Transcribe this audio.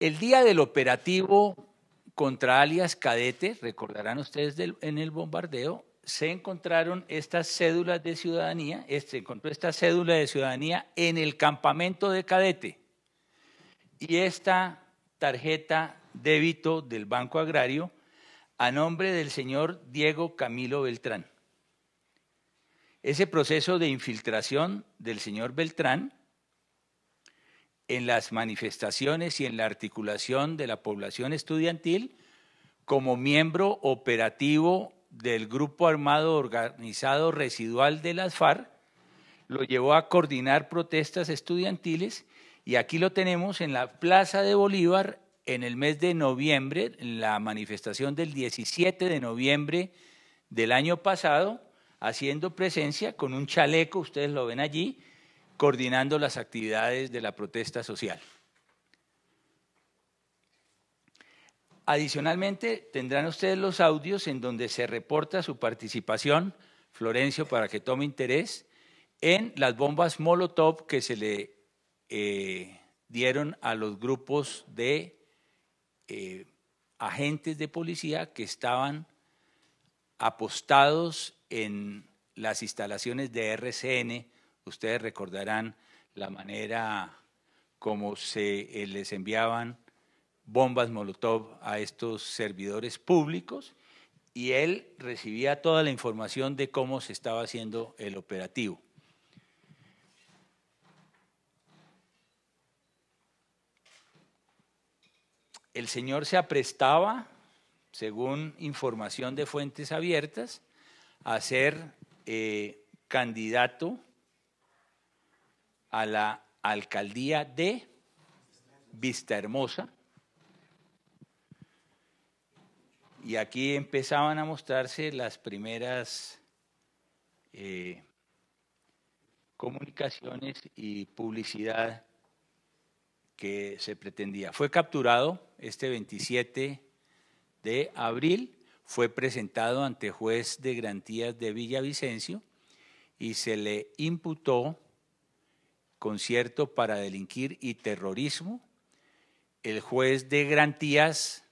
El día del operativo contra alias cadete, recordarán ustedes en el bombardeo, se encontraron estas cédulas de ciudadanía, se encontró esta cédula de ciudadanía en el campamento de cadete y esta tarjeta débito del Banco Agrario a nombre del señor Diego Camilo Beltrán. Ese proceso de infiltración del señor Beltrán en las manifestaciones y en la articulación de la población estudiantil como miembro operativo del grupo armado organizado residual de las FARC, lo llevó a coordinar protestas estudiantiles y aquí lo tenemos en la Plaza de Bolívar en el mes de noviembre, en la manifestación del 17 de noviembre del año pasado, haciendo presencia con un chaleco, ustedes lo ven allí, coordinando las actividades de la protesta social. Adicionalmente, tendrán ustedes los audios en donde se reporta su participación, Florencio, para que tome interés, en las bombas Molotov que se le eh, dieron a los grupos de eh, agentes de policía que estaban apostados en las instalaciones de RCN Ustedes recordarán la manera como se eh, les enviaban bombas Molotov a estos servidores públicos y él recibía toda la información de cómo se estaba haciendo el operativo. El señor se aprestaba, según información de fuentes abiertas, a ser eh, candidato a la alcaldía de Vista Hermosa. Y aquí empezaban a mostrarse las primeras eh, comunicaciones y publicidad que se pretendía. Fue capturado este 27 de abril, fue presentado ante juez de garantías de Villavicencio y se le imputó concierto para delinquir y terrorismo, el juez de garantías